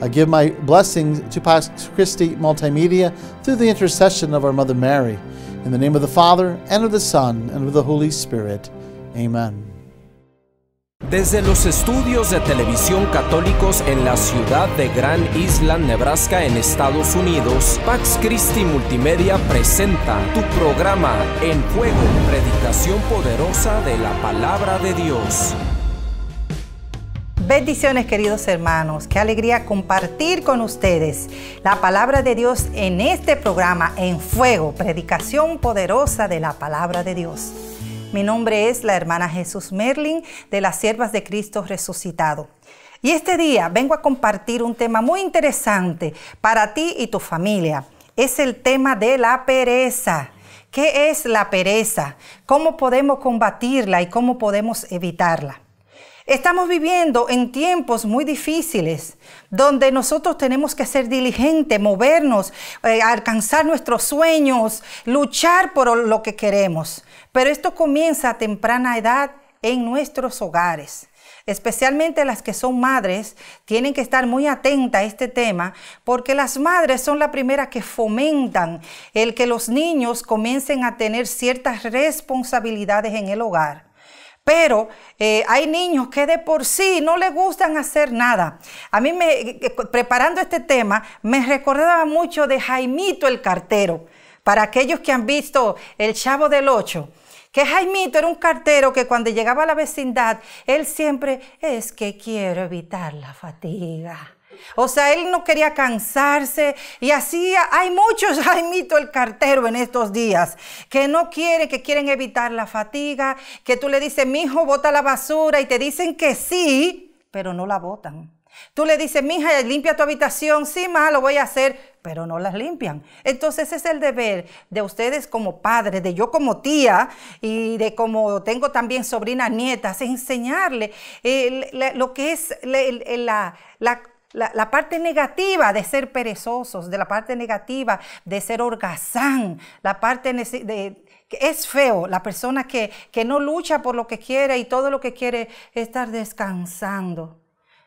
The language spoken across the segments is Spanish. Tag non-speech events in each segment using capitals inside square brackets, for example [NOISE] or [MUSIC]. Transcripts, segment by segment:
I give my blessings to Pax Christi Multimedia through the intercession of our Mother Mary. In the name of the Father, and of the Son, and of the Holy Spirit. Amen. Desde los estudios de televisión católicos en la ciudad de Gran Island, Nebraska, en Estados Unidos, Pax Christi Multimedia presenta tu programa En Fuego, predicación poderosa de la palabra de Dios. Bendiciones queridos hermanos, qué alegría compartir con ustedes la palabra de Dios en este programa En Fuego, predicación poderosa de la palabra de Dios. Mi nombre es la hermana Jesús Merlin de las Siervas de Cristo Resucitado. Y este día vengo a compartir un tema muy interesante para ti y tu familia. Es el tema de la pereza. ¿Qué es la pereza? ¿Cómo podemos combatirla y cómo podemos evitarla? Estamos viviendo en tiempos muy difíciles, donde nosotros tenemos que ser diligentes, movernos, eh, alcanzar nuestros sueños, luchar por lo que queremos. Pero esto comienza a temprana edad en nuestros hogares. Especialmente las que son madres tienen que estar muy atentas a este tema porque las madres son las primeras que fomentan el que los niños comiencen a tener ciertas responsabilidades en el hogar pero eh, hay niños que de por sí no les gustan hacer nada. A mí, me, eh, eh, preparando este tema, me recordaba mucho de Jaimito el cartero, para aquellos que han visto El Chavo del Ocho que Jaimito era un cartero que cuando llegaba a la vecindad, él siempre es que quiero evitar la fatiga. O sea, él no quería cansarse. Y así hay muchos, [LAUGHS] mito el cartero en estos días, que no quiere, que quieren evitar la fatiga, que tú le dices, mi hijo, bota la basura y te dicen que sí, pero no la botan. Tú le dices, mija, limpia tu habitación, sí, ma, lo voy a hacer, pero no las limpian. Entonces es el deber de ustedes como padres, de yo como tía y de como tengo también sobrinas, nietas, enseñarle eh, lo que es la la, parte negativa de ser perezosos, de la parte negativa de ser orgazán, la parte de, es feo la persona que, no lucha por lo que quiere y todo lo que quiere es estar descansando.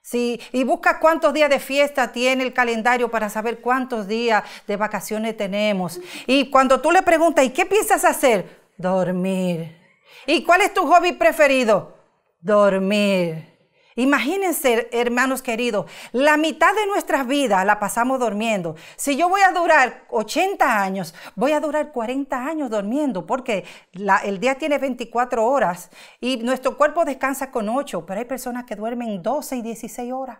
Sí, y busca cuántos días de fiesta tiene el calendario para saber cuántos días de vacaciones tenemos. Y cuando tú le preguntas, ¿y qué piensas hacer? Dormir. ¿Y cuál es tu hobby preferido? Dormir. Imagínense, hermanos queridos, la mitad de nuestras vidas la pasamos durmiendo. Si yo voy a durar 80 años, voy a durar 40 años durmiendo, porque el día tiene 24 horas y nuestro cuerpo descansa con 8, pero hay personas que duermen 12 y 16 horas.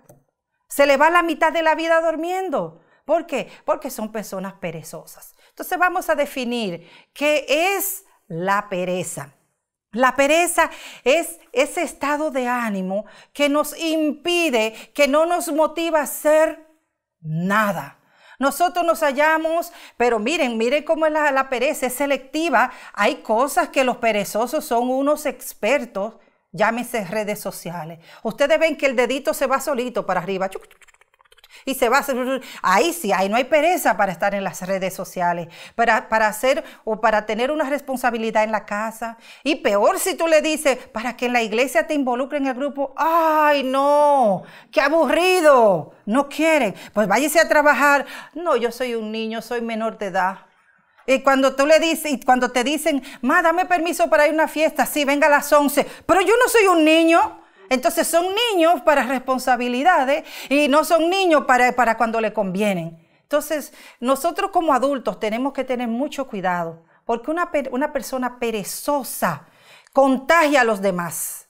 Se le va la mitad de la vida durmiendo. ¿Por qué? Porque son personas perezosas. Entonces vamos a definir qué es la pereza. La pereza es ese estado de ánimo que nos impide, que no nos motiva a hacer nada. Nosotros nos hallamos, pero miren, miren cómo es la, pereza, es selectiva. Hay cosas que los perezosos son unos expertos, llámese redes sociales. Ustedes ven que el dedito se va solito para arriba y se va. A hacer, ahí sí, ahí no hay pereza para estar en las redes sociales, para, para hacer o para tener una responsabilidad en la casa. Y peor si tú le dices, para que en la iglesia te involucre en el grupo, ay no, qué aburrido, no quieren. Pues váyase a trabajar. No, yo soy un niño, soy menor de edad. Y cuando tú le dices, y cuando te dicen, ma, dame permiso para ir a una fiesta, sí, venga a las 11, pero yo no soy un niño, entonces son niños para responsabilidades y no son niños para, cuando le convienen. Entonces nosotros como adultos tenemos que tener mucho cuidado porque una, una persona perezosa contagia a los demás.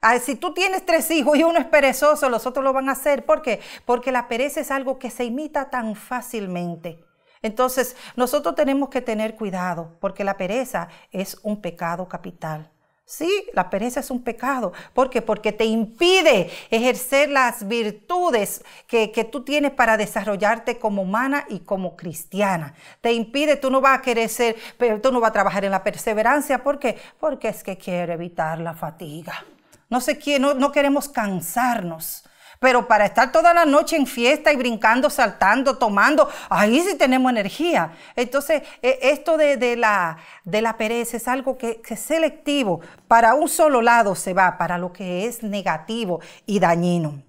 Ah, si tú tienes tres hijos y uno es perezoso, los otros lo van a hacer. ¿Por qué? Porque la pereza es algo que se imita tan fácilmente. Entonces, nosotros tenemos que tener cuidado, porque la pereza es un pecado capital. Sí, la pereza es un pecado. ¿Por qué? Porque te impide ejercer las virtudes que, que, tú tienes para desarrollarte como humana y como cristiana. Te impide, tú no vas a querer ser, pero tú no vas a trabajar en la perseverancia. ¿Por qué? Porque es que quiero evitar la fatiga. No sé quién, no queremos cansarnos. Pero para estar toda la noche en fiesta y brincando, saltando, tomando, ahí sí tenemos energía. Entonces, e, esto de, la, de la pereza es algo que, que es selectivo. Para un solo lado se va, para lo que es negativo y dañino.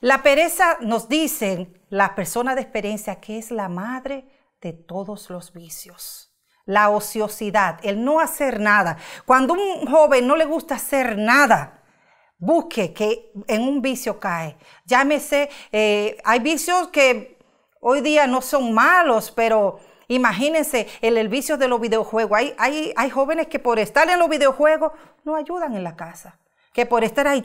La pereza, nos dicen las personas de experiencia, que es la madre de todos los vicios. La ociosidad, el no hacer nada. Cuando un joven no le gusta hacer nada, busque que en un vicio cae. Llámese, eh, hay vicios que hoy día no son malos, pero imagínense el, el vicio de los videojuegos. Hay, hay, jóvenes que por estar en los videojuegos no ayudan en la casa, que por estar ahí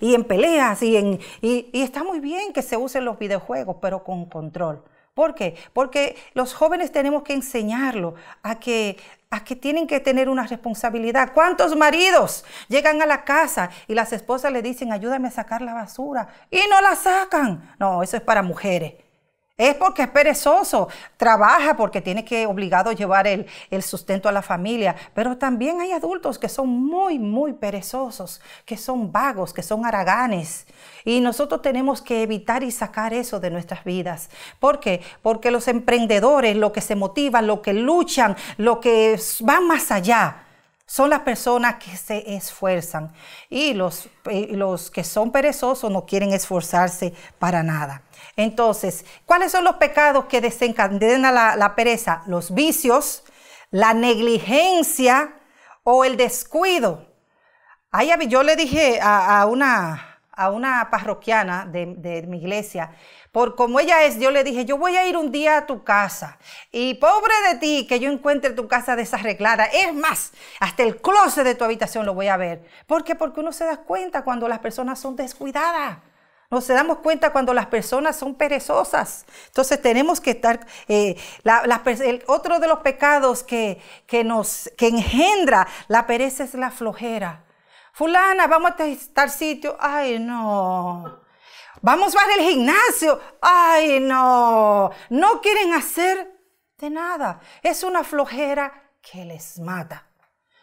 y en peleas y, en, y está muy bien que se usen los videojuegos, pero con control. ¿Por qué? Porque los jóvenes tenemos que enseñarlo a que a que tienen que tener una responsabilidad. ¿Cuántos maridos llegan a la casa y las esposas le dicen, ayúdame a sacar la basura? Y no la sacan. No, eso es para mujeres. Es porque es perezoso, trabaja porque tiene que obligado llevar el, sustento a la familia, pero también hay adultos que son muy, muy perezosos, que son vagos, que son haraganes. Y nosotros tenemos que evitar y sacar eso de nuestras vidas. ¿Por qué? Porque los emprendedores, lo que se motivan, lo que luchan, lo que van más allá, son las personas que se esfuerzan y los, los que son perezosos no quieren esforzarse para nada. Entonces, ¿cuáles son los pecados que desencadenan la, pereza? Los vicios, la negligencia o el descuido. yo le dije a, una, a una parroquiana de, de mi iglesia, por como ella es, yo le dije, yo voy a ir un día a tu casa. Y pobre de ti que yo encuentre tu casa desarreglada. Es más, hasta el closet de tu habitación lo voy a ver. ¿Por qué? Porque uno se da cuenta cuando las personas son descuidadas. se damos cuenta cuando las personas son perezosas. Entonces tenemos que estar... Eh, otro de los pecados que, nos, que engendra la pereza es la flojera. Fulana, vamos a estar sitio. Ay, no. Vamos ver el gimnasio. Ay, no, no quieren hacer de nada. Es una flojera que les mata.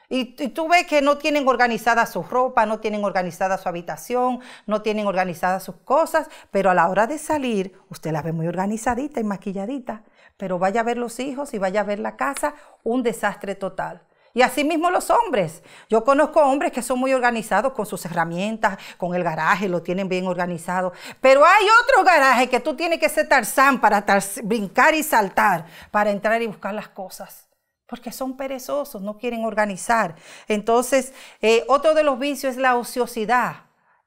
Y, y, tú ves que no tienen organizada su ropa, no tienen organizada su habitación, no tienen organizadas sus cosas, pero a la hora de salir, usted la ve muy organizadita y maquilladita, pero vaya a ver los hijos y vaya a ver la casa, un desastre total. Y así mismo los hombres. Yo conozco hombres que son muy organizados con sus herramientas, con el garaje, lo tienen bien organizado. Pero hay otro garaje que tú tienes que ser tarzán para brincar y saltar, para entrar y buscar las cosas. Porque son perezosos, no quieren organizar. Entonces, eh, otro de los vicios es la ociosidad.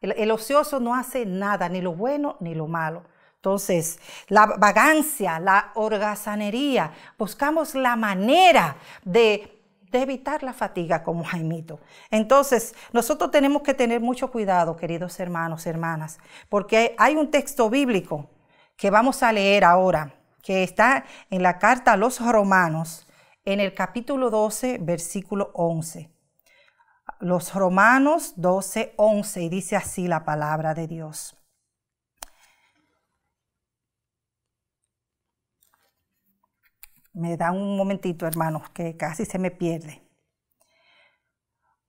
El, ocioso no hace nada, ni lo bueno ni lo malo. Entonces, la vagancia, la orgasanería, buscamos la manera de de evitar la fatiga como Jaimito. Entonces, nosotros tenemos que tener mucho cuidado, queridos hermanos, hermanas, porque hay un texto bíblico que vamos a leer ahora, que está en la carta a los romanos, en el capítulo 12, versículo 11. Los romanos 12, 11, y dice así la palabra de Dios. Me da un momentito, hermanos, que casi se me pierde.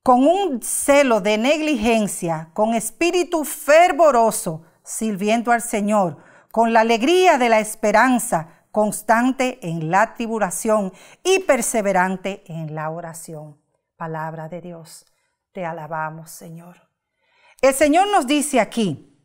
Con un celo de negligencia, con espíritu fervoroso, sirviendo al Señor, con la alegría de la esperanza, constante en la tribulación y perseverante en la oración. Palabra de Dios, te alabamos, Señor. El Señor nos dice aquí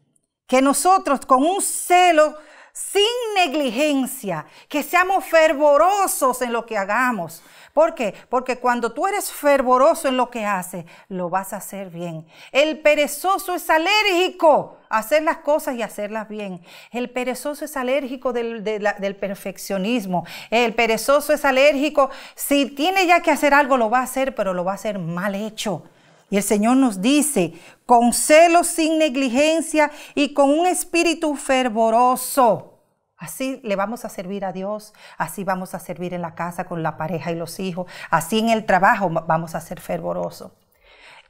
que nosotros con un celo sin negligencia, que seamos fervorosos en lo que hagamos. ¿Por qué? Porque cuando tú eres fervoroso en lo que haces, lo vas a hacer bien. El perezoso es alérgico a hacer las cosas y hacerlas bien. El perezoso es alérgico del, del perfeccionismo. El perezoso es alérgico, si tiene ya que hacer algo, lo va a hacer, pero lo va a hacer mal hecho. Y el Señor nos dice, con celo sin negligencia y con un espíritu fervoroso. Así le vamos a servir a Dios, así vamos a servir en la casa con la pareja y los hijos, así en el trabajo vamos a ser fervorosos.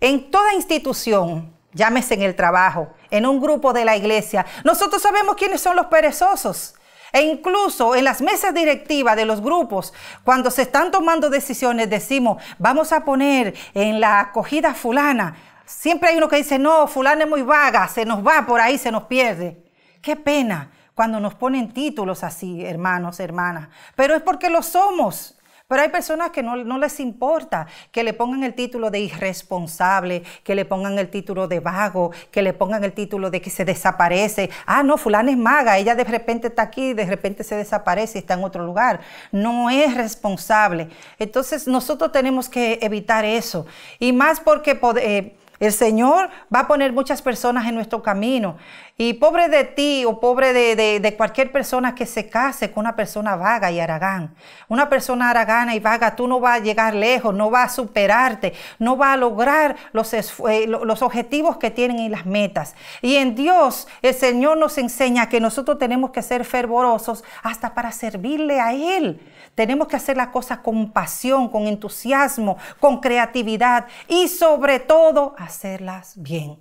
En toda institución, llámese en el trabajo, en un grupo de la iglesia, nosotros sabemos quiénes son los perezosos e incluso en las mesas directivas de los grupos, cuando se están tomando decisiones, decimos, vamos a poner en la acogida fulana. Siempre hay uno que dice, no, fulana es muy vaga, se nos va por ahí, se nos pierde. Qué pena cuando nos ponen títulos así, hermanos, hermanas. Pero es porque lo somos. Pero hay personas que no, no, les importa que le pongan el título de irresponsable, que le pongan el título de vago, que le pongan el título de que se desaparece. Ah, no, fulana es maga, ella de repente está aquí, de repente se desaparece y está en otro lugar. No es responsable. Entonces nosotros tenemos que evitar eso. Y más porque... Eh, el Señor va a poner muchas personas en nuestro camino. Y pobre de ti o pobre de, de, cualquier persona que se case con una persona vaga y aragán. Una persona aragana y vaga, tú no vas a llegar lejos, no vas a superarte, no vas a lograr los, eh, los objetivos que tienen y las metas. Y en Dios el Señor nos enseña que nosotros tenemos que ser fervorosos hasta para servirle a Él. Tenemos que hacer las cosas con pasión, con entusiasmo, con creatividad y sobre todo hacerlas bien.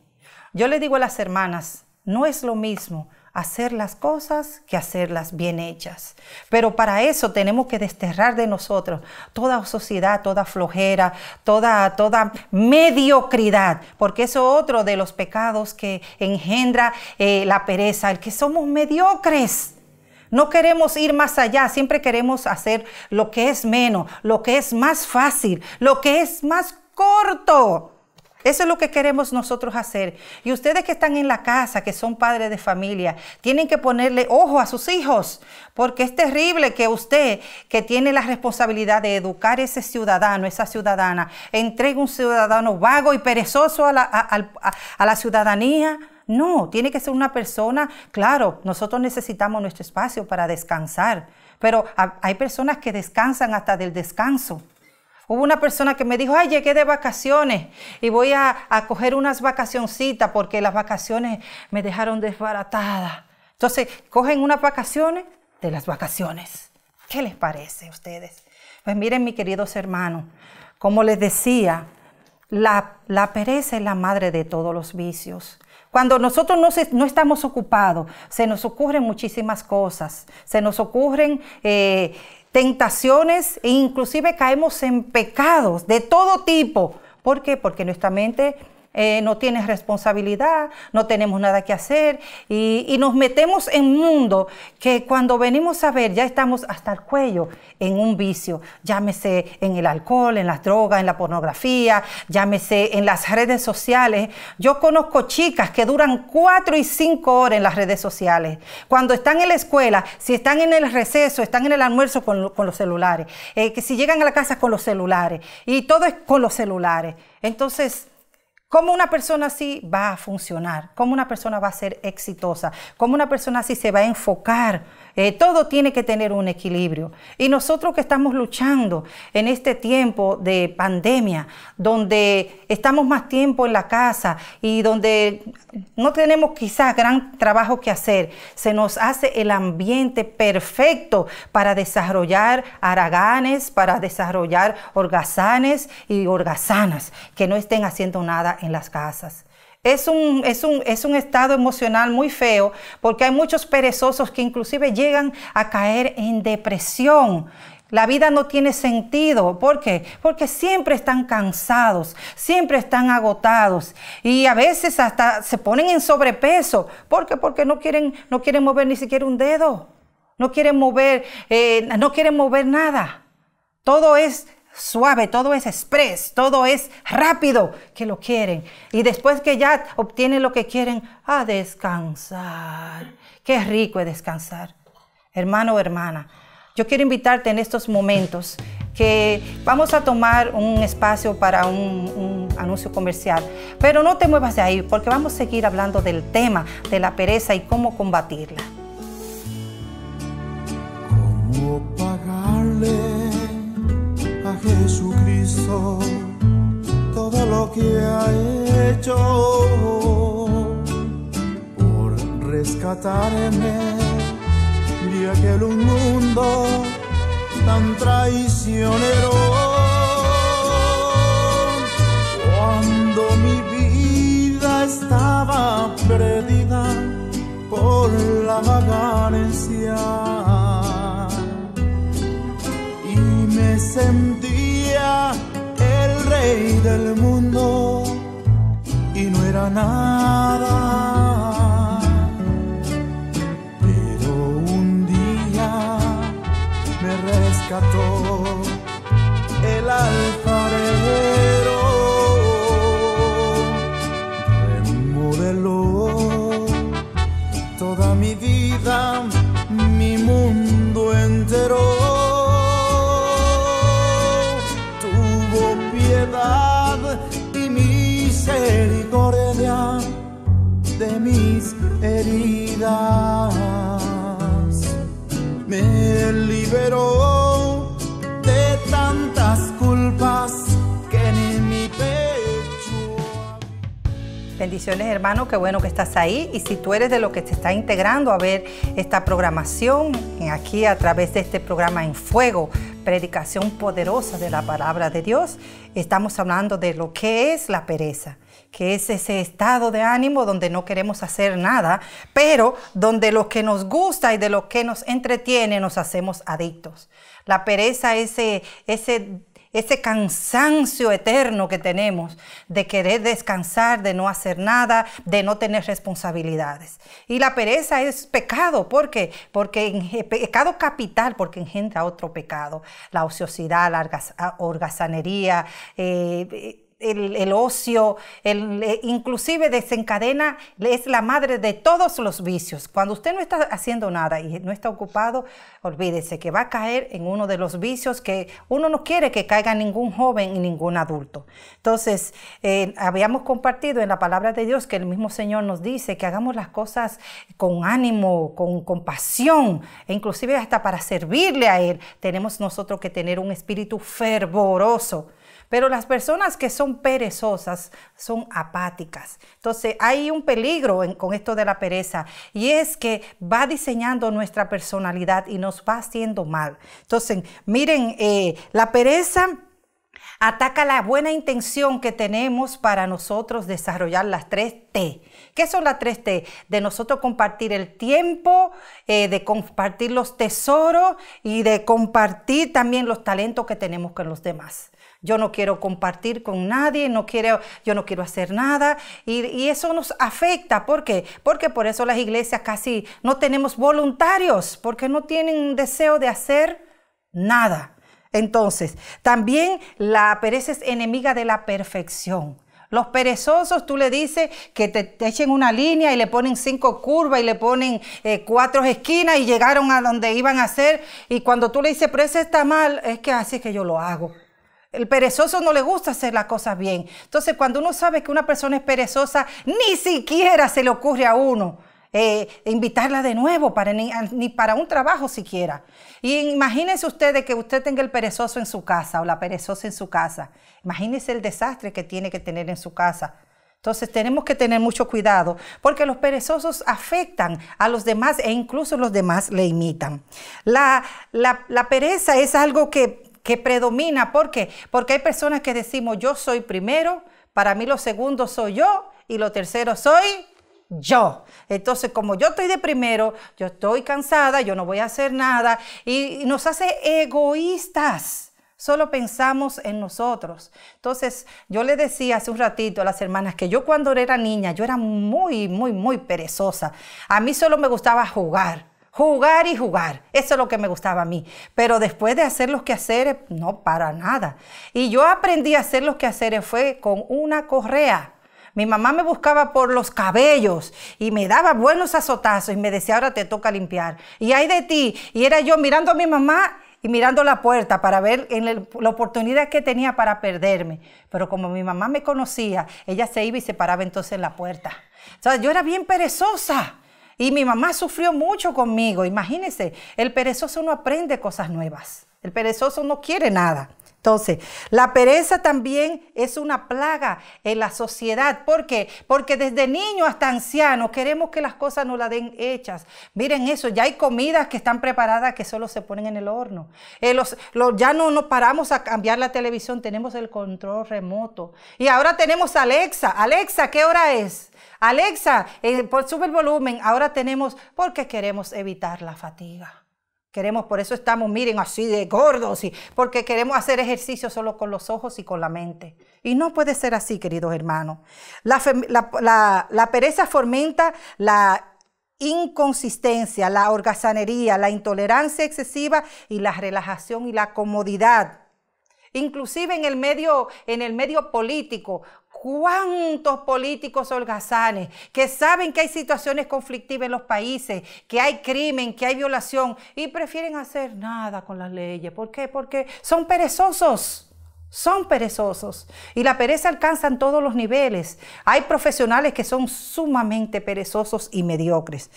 Yo le digo a las hermanas, no es lo mismo hacer las cosas que hacerlas bien hechas. Pero para eso tenemos que desterrar de nosotros toda sociedad, toda flojera, toda, toda mediocridad, porque eso es otro de los pecados que engendra eh, la pereza, el que somos mediocres. No queremos ir más allá, siempre queremos hacer lo que es menos, lo que es más fácil, lo que es más corto. Eso es lo que queremos nosotros hacer. Y ustedes que están en la casa, que son padres de familia, tienen que ponerle ojo a sus hijos, porque es terrible que usted, que tiene la responsabilidad de educar a ese ciudadano, esa ciudadana, entregue un ciudadano vago y perezoso a la, a la ciudadanía no, tiene que ser una persona, claro, nosotros necesitamos nuestro espacio para descansar, pero hay personas que descansan hasta del descanso. Hubo una persona que me dijo, ay, llegué de vacaciones y voy a, coger unas vacacioncitas porque las vacaciones me dejaron desbaratada. Entonces, cogen unas vacaciones de las vacaciones. ¿Qué les parece a ustedes? Pues miren, mis queridos hermanos, como les decía, la pereza es la madre de todos los vicios. Cuando nosotros no, estamos ocupados, se nos ocurren muchísimas cosas, se nos ocurren... Eh, tentaciones e inclusive caemos en pecados de todo tipo. ¿Por qué? Porque nuestra mente eh, no tienes responsabilidad, no tenemos nada que hacer y, nos metemos en un mundo que cuando venimos a ver ya estamos hasta el cuello en un vicio, llámese en el alcohol, en las drogas, en la pornografía, llámese en las redes sociales. Yo conozco chicas que duran cuatro y cinco horas en las redes sociales. Cuando están en la escuela, si están en el receso, están en el almuerzo con, los celulares, eh, que si llegan a la casa con los celulares y todo es con los celulares. Entonces, ¿Cómo una persona así va a funcionar? ¿Cómo una persona va a ser exitosa? ¿Cómo una persona así se va a enfocar? Eh, todo tiene que tener un equilibrio. Y nosotros que estamos luchando en este tiempo de pandemia, donde estamos más tiempo en la casa y donde no tenemos quizás gran trabajo que hacer, se nos hace el ambiente perfecto para desarrollar araganes, para desarrollar orgazanes y orgazanas que no estén haciendo nada en las casas. Es un, es, un, es un, estado emocional muy feo porque hay muchos perezosos que inclusive llegan a caer en depresión. La vida no tiene sentido. ¿Por qué? Porque siempre están cansados, siempre están agotados y a veces hasta se ponen en sobrepeso. ¿Por qué? Porque no quieren, no quieren mover ni siquiera un dedo, no quieren mover, eh, no quieren mover nada. Todo es suave, todo es express, todo es rápido que lo quieren. Y después que ya obtienen lo que quieren, a descansar. Qué rico es descansar. Hermano o hermana, yo quiero invitarte en estos momentos que vamos a tomar un espacio para un, anuncio comercial. Pero no te muevas de ahí porque vamos a seguir hablando del tema de la pereza y cómo combatirla. ¿Cómo pagarle? Jesucristo todo lo que ha hecho por rescatarme de aquel mundo tan traicionero. Cuando mi vida estaba perdida por la vagancia y me sentí del mundo y no era nada. Pero un día me rescató el alma heridas. Me liberó de tantas culpas que en mi pecho. Bendiciones hermano, qué bueno que estás ahí. Y si tú eres de los que te está integrando a ver esta programación eh, aquí a través de este programa En Fuego, predicación poderosa de la palabra de Dios, estamos hablando de lo que es la pereza que es ese estado de ánimo donde no queremos hacer nada, pero donde lo que nos gusta y de lo que nos entretiene nos hacemos adictos. La pereza, ese, ese, ese cansancio eterno que tenemos de querer descansar, de no hacer nada, de no tener responsabilidades. Y la pereza es pecado, ¿por qué? Porque pecado capital, porque engendra otro pecado, la ociosidad, la orgazanería. Ah, eh, eh, el, ocio, el, inclusive desencadena, es la madre de todos los vicios. Cuando usted no está haciendo nada y no está ocupado, olvídese que va a caer en uno de los vicios que uno no quiere que caiga ningún joven y ningún adulto. Entonces, eh, habíamos compartido en la palabra de Dios que el mismo Señor nos dice que hagamos las cosas con ánimo, con compasión, e inclusive hasta para servirle a Él, tenemos nosotros que tener un espíritu fervoroso. Pero las personas que son perezosas son apáticas. Entonces hay un peligro con esto de la pereza y es que va diseñando nuestra personalidad y nos va haciendo mal. Entonces, miren, eh, la pereza ataca la buena intención que tenemos para nosotros desarrollar las tres T. ¿Qué son las tres T? De nosotros compartir el tiempo, eh, de compartir los tesoros y de compartir también los talentos que tenemos con los demás. Yo no quiero compartir con nadie, no quiero, yo no quiero hacer nada. Y, eso nos afecta. ¿Por qué? Porque por eso las iglesias casi no tenemos voluntarios, porque no tienen deseo de hacer nada. Entonces, también la pereza es enemiga de la perfección. Los perezosos, tú le dices que te, echen una línea y le ponen cinco curvas y le ponen eh, cuatro esquinas y llegaron a donde iban a ser, Y cuando tú le dices, pero eso está mal, es que así es que yo lo hago. El perezoso no le gusta hacer las cosas bien. Entonces, cuando uno sabe que una persona es perezosa, ni siquiera se le ocurre a uno eh, invitarla de nuevo, para, ni, para un trabajo siquiera. Y imagínense ustedes que usted tenga el perezoso en su casa o la perezosa en su casa. Imagínense el desastre que tiene que tener en su casa. Entonces tenemos que tener mucho cuidado porque los perezosos afectan a los demás e incluso los demás le imitan. La, la pereza es algo que que predomina. ¿Por qué? Porque hay personas que decimos yo soy primero, para mí lo segundo soy yo y lo tercero soy yo. Entonces, como yo estoy de primero, yo estoy cansada, yo no voy a hacer nada y nos hace egoístas. Solo pensamos en nosotros. Entonces, yo le decía hace un ratito a las hermanas que yo cuando era niña, yo era muy, muy, muy perezosa. A mí solo me gustaba jugar jugar y jugar. Eso es lo que me gustaba a mí. Pero después de hacer los quehaceres, no para nada. Y yo aprendí a hacer los quehaceres fue con una correa. Mi mamá me buscaba por los cabellos y me daba buenos azotazos y me decía, ahora te toca limpiar. Y hay de ti. Y era yo mirando a mi mamá y mirando la puerta para ver en la oportunidad que tenía para perderme. Pero como mi mamá me conocía, ella se iba y se paraba entonces en la puerta. O sea, yo era bien perezosa. Y mi mamá sufrió mucho conmigo. Imagínense, el perezoso no aprende cosas nuevas. El perezoso no quiere nada. Entonces, la pereza también es una plaga en la sociedad. ¿Por qué? Porque desde niño hasta anciano queremos que las cosas nos las den hechas. Miren eso, ya hay comidas que están preparadas que solo se ponen en el horno. Eh, los, ya no nos paramos a cambiar la televisión, tenemos el control remoto. Y ahora tenemos Alexa. Alexa, ¿qué hora es? Alexa, eh, por sube el volumen. Ahora tenemos, porque queremos evitar la fatiga. Queremos, por eso estamos, miren, así de gordos, y, porque queremos hacer ejercicio solo con los ojos y con la mente. Y no puede ser así, queridos hermanos. La, pereza fomenta la inconsistencia, la orgasanería, la intolerancia excesiva y la relajación y la comodidad inclusive en el medio, en el medio político cuántos políticos holgazanes que saben que hay situaciones conflictivas en los países, que hay crimen, que hay violación y prefieren hacer nada con las leyes. ¿Por qué? Porque son perezosos son perezosos y la pereza alcanza en todos los niveles. Hay profesionales que son sumamente perezosos y mediocres.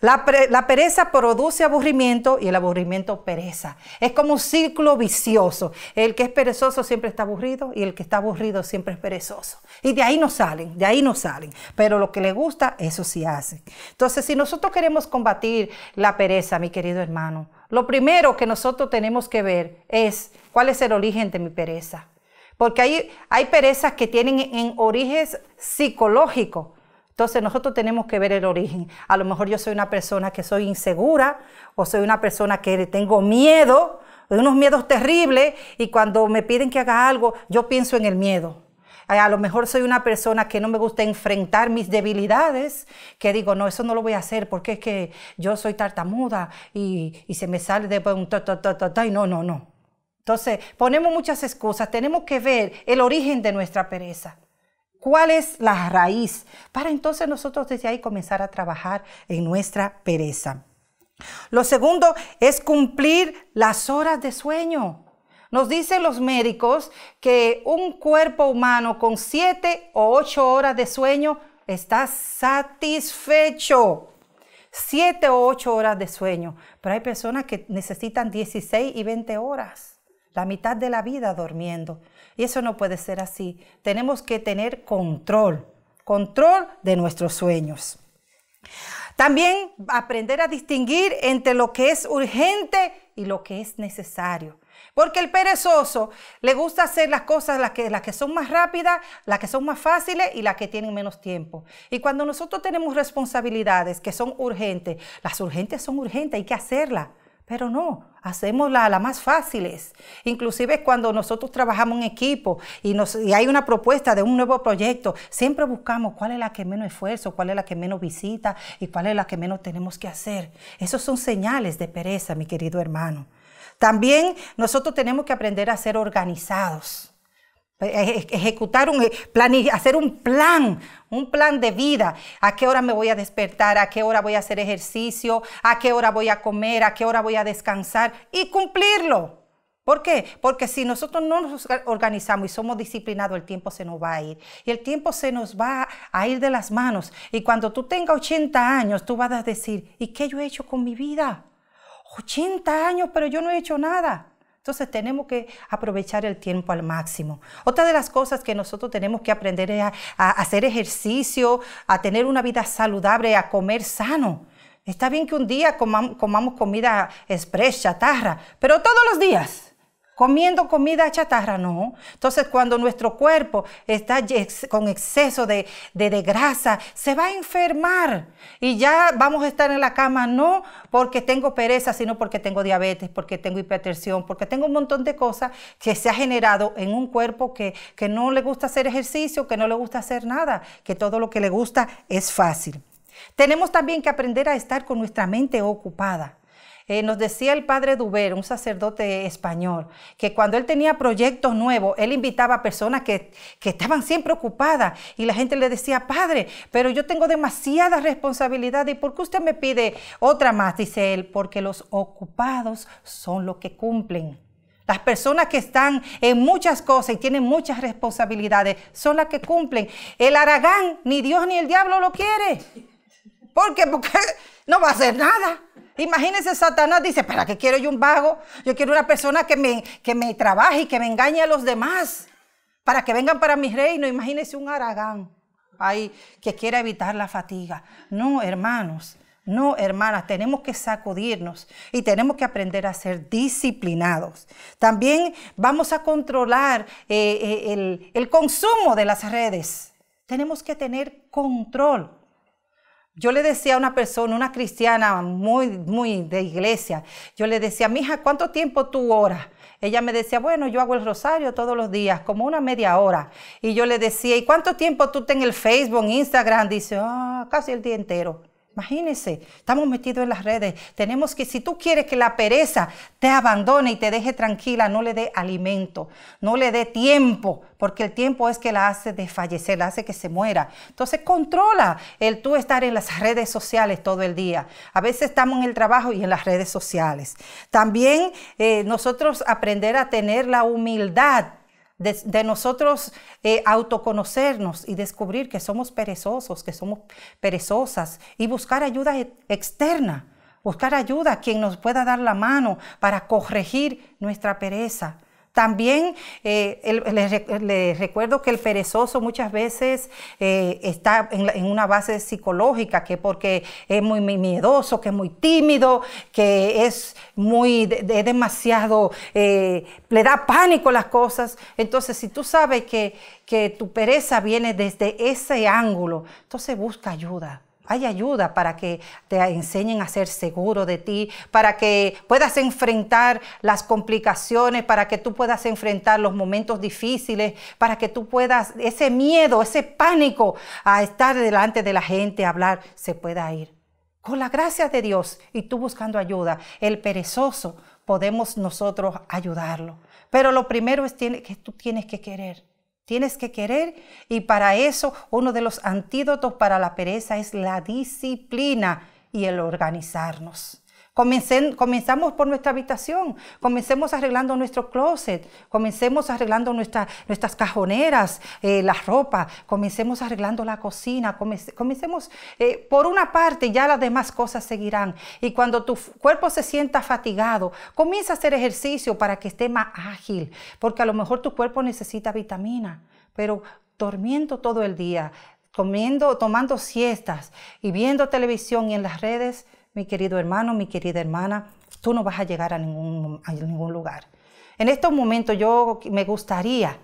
La, pereza produce aburrimiento y el aburrimiento pereza. Es como un ciclo vicioso. El que es perezoso siempre está aburrido y el que está aburrido siempre es perezoso. Y de ahí no salen, de ahí no salen. Pero lo que le gusta, eso sí hace. Entonces, si nosotros queremos combatir la pereza, mi querido hermano, lo primero que nosotros tenemos que ver es cuál es el origen de mi pereza. Porque hay, hay perezas que tienen en orígenes psicológicos. Entonces nosotros tenemos que ver el origen. A lo mejor yo soy una persona que soy insegura o soy una persona que tengo miedo, unos miedos terribles y cuando me piden que haga algo, yo pienso en el miedo. Eh, a lo mejor soy una persona que no me gusta enfrentar mis debilidades, que digo, no, eso no lo voy a hacer porque es que yo soy tartamuda y, y se me sale de un to to y no, no, no. Entonces, ponemos muchas excusas, tenemos que ver el origen de nuestra pereza. ¿Cuál es la raíz? Para entonces nosotros desde ahí comenzar a trabajar en nuestra pereza. Lo segundo es cumplir las horas de sueño. Nos dicen los médicos que un cuerpo humano con siete o 8 horas de sueño está satisfecho. Siete o ocho horas de sueño, pero hay personas que necesitan 16 y 20 horas, la mitad de la vida durmiendo. Y eso no puede ser así. Tenemos que tener control, control de nuestros sueños. También aprender a distinguir entre lo que es urgente y lo que es necesario. Porque el perezoso le gusta hacer las cosas las que, son más rápidas, las que son más fáciles y las que tienen menos tiempo. Y cuando nosotros tenemos responsabilidades que son urgentes, las urgentes son urgentes, hay que hacerlas. Pero no, hacemos las más fáciles. Inclusive cuando nosotros trabajamos en equipo y, y, hay una propuesta de un nuevo proyecto, siempre buscamos cuál es la que menos esfuerzo, cuál es la que menos visita y cuál es la que menos tenemos que hacer. Esos son señales de pereza, mi querido hermano. También nosotros tenemos que aprender a ser organizados e, e, ejecutar un eh, plan, hacer un plan, un plan de vida. ¿A qué hora me voy a despertar? ¿A qué hora voy a hacer ejercicio? ¿A qué hora voy a comer? ¿A qué hora voy a descansar? Y cumplirlo. ¿Por qué? Porque si nosotros no nos organizamos y somos disciplinados, el tiempo se nos va a ir. Y el tiempo se nos va a ir de las manos. Y cuando tú tengas 80 años, tú vas a decir, ¿y qué yo he hecho con mi vida? 80 años, pero yo no he hecho nada. Entonces tenemos que aprovechar el tiempo al máximo. Otra de las cosas que nosotros tenemos que aprender es a, hacer ejercicio, a tener una vida saludable, a comer sano. Está bien que un día comamos comida express, chatarra, pero todos los días comiendo comida chatarra, no. Entonces cuando nuestro cuerpo está con exceso de, grasa, se va a enfermar y ya vamos a estar en la cama, no porque tengo pereza, sino porque tengo diabetes, porque tengo hipertensión, porque tengo un montón de cosas que se ha generado en un cuerpo que, que no le gusta hacer ejercicio, que no le gusta hacer nada, que todo lo que le gusta es fácil. Tenemos también que aprender a estar con nuestra mente ocupada. Eh, nos decía el padre Duber, un sacerdote español, que cuando él tenía proyectos nuevos, él invitaba a personas que, estaban siempre ocupadas y la gente le decía, padre, pero yo tengo demasiada responsabilidad y ¿por qué usted me pide otra más? Dice él, porque los ocupados son los que cumplen. Las personas que están en muchas cosas y tienen muchas responsabilidades son las que cumplen. El aragán, ni Dios ni el diablo lo quiere. ¿Por qué? Porque no va a hacer nada. Imagínense, Satanás dice, ¿para qué quiero yo un vago? Yo quiero una persona que me, que me trabaje y que me engañe a los demás, para que vengan para mi reino. Imagínense un Aragán ahí que quiera evitar la fatiga. No, hermanos, no, hermanas, tenemos que sacudirnos y tenemos que aprender a ser disciplinados. También vamos a controlar eh, eh, el, el consumo de las redes. Tenemos que tener control. Yo le decía a una persona, una cristiana muy, muy de iglesia, yo le decía, mija, ¿cuánto tiempo tú oras? Ella me decía, bueno, yo hago el rosario todos los días, como una media hora. Y yo le decía, ¿y cuánto tiempo tú te en el Facebook, Instagram? Dice, ah, casi el día entero. Imagínense, estamos metidos en las redes. Tenemos que, si tú quieres que la pereza te abandone y te deje tranquila, no le dé alimento, no le dé tiempo, porque el tiempo es que la hace desfallecer, la hace que se muera. Entonces controla el tú estar en las redes sociales todo el día. A veces estamos en el trabajo y en las redes sociales. También eh, nosotros aprender a tener la humildad de, nosotros eh, autoconocernos y descubrir que somos perezosos, que somos perezosas y buscar ayuda e, externa, buscar ayuda a quien nos pueda dar la mano para corregir nuestra pereza, también eh, les, recuerdo que el perezoso muchas veces eh, está en, una base psicológica, que porque es muy, miedoso, que es muy tímido, que es muy de, demasiado, eh, le da pánico las cosas. Entonces, si tú sabes que, que tu pereza viene desde ese ángulo, entonces busca ayuda. Hay ayuda para que te enseñen a ser seguro de ti, para que puedas enfrentar las complicaciones, para que tú puedas enfrentar los momentos difíciles, para que tú puedas, ese miedo, ese pánico a estar delante de la gente, a hablar, se pueda ir. Con la gracia de Dios y tú buscando ayuda, el perezoso, podemos nosotros ayudarlo. Pero lo primero es que tú tienes que querer. Tienes que querer y para eso uno de los antídotos para la pereza es la disciplina y el organizarnos comenzamos por nuestra habitación, comencemos arreglando nuestro closet, comencemos arreglando nuestras cajoneras, las eh, la ropa, comencemos arreglando la cocina, comencemos eh, por una parte, ya las demás cosas seguirán. Y cuando tu cuerpo se sienta fatigado, comienza a hacer ejercicio para que esté más ágil, porque a lo mejor tu cuerpo necesita vitamina, pero durmiendo todo el día, comiendo, tomando siestas y viendo televisión y en las redes, mi querido hermano, mi querida hermana, tú no vas a llegar a ningún, ningún lugar. En estos momentos yo me gustaría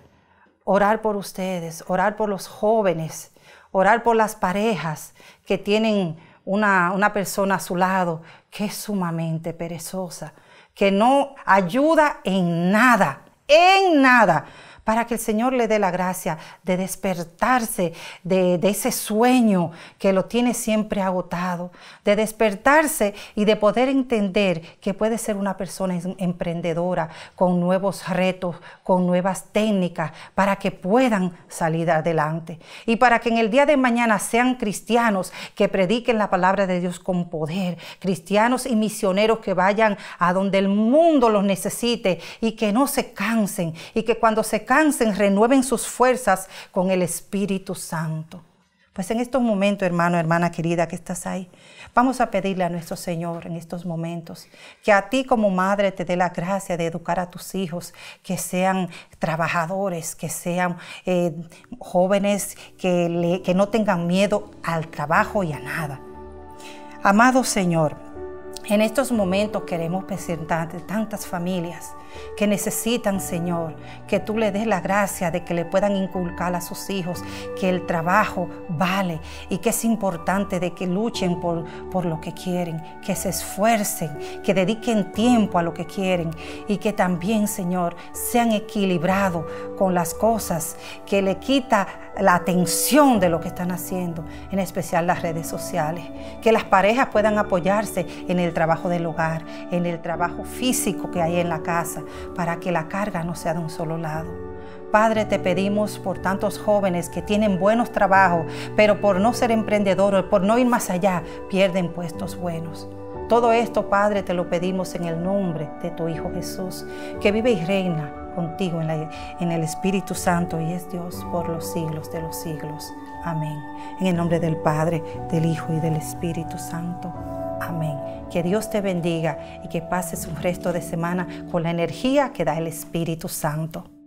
orar por ustedes, orar por los jóvenes, orar por las parejas que tienen una, una persona a su lado que es sumamente perezosa, que no ayuda en nada, en nada para que el Señor le dé la gracia de despertarse de, ese sueño que lo tiene siempre agotado, de despertarse y de poder entender que puede ser una persona em-, emprendedora con nuevos retos, con nuevas técnicas, para que puedan salir adelante y para que en el día de mañana sean cristianos que prediquen la palabra de Dios con poder, cristianos y misioneros que vayan a donde el mundo los necesite y que no se cansen y que cuando se renueven sus fuerzas con el Espíritu Santo. Pues en estos momentos, hermano, hermana querida que estás ahí, vamos a pedirle a nuestro Señor en estos momentos que a ti como madre te dé la gracia de educar a tus hijos, que sean trabajadores, que sean eh, jóvenes, que no tengan miedo al trabajo y a nada. Amado Señor, en estos momentos queremos presentar tantas familias que necesitan, Señor, que tú le des la gracia de que le puedan inculcar a sus hijos que el trabajo vale y que es importante de que luchen por, por lo que quieren, que se esfuercen, que dediquen tiempo a lo que quieren y que también, Señor, sean equilibrados con las cosas que le quita la atención de lo que están haciendo, en especial las redes sociales. Que las parejas puedan apoyarse en el trabajo del hogar, en el trabajo físico que hay en la casa, para que la carga no sea de un solo lado. Padre, te pedimos por tantos jóvenes que tienen buenos trabajos, pero por no ser emprendedores, por no ir más allá, pierden puestos buenos. Todo esto, Padre, te lo pedimos en el nombre de tu Hijo Jesús, que vive y reina contigo en, el Espíritu Santo y es Dios por los siglos de los siglos. Amén. En el nombre del Padre, del Hijo y del Espíritu Santo. Amén. Que Dios te bendiga y que pases un resto de semana con la energía que da el Espíritu Santo.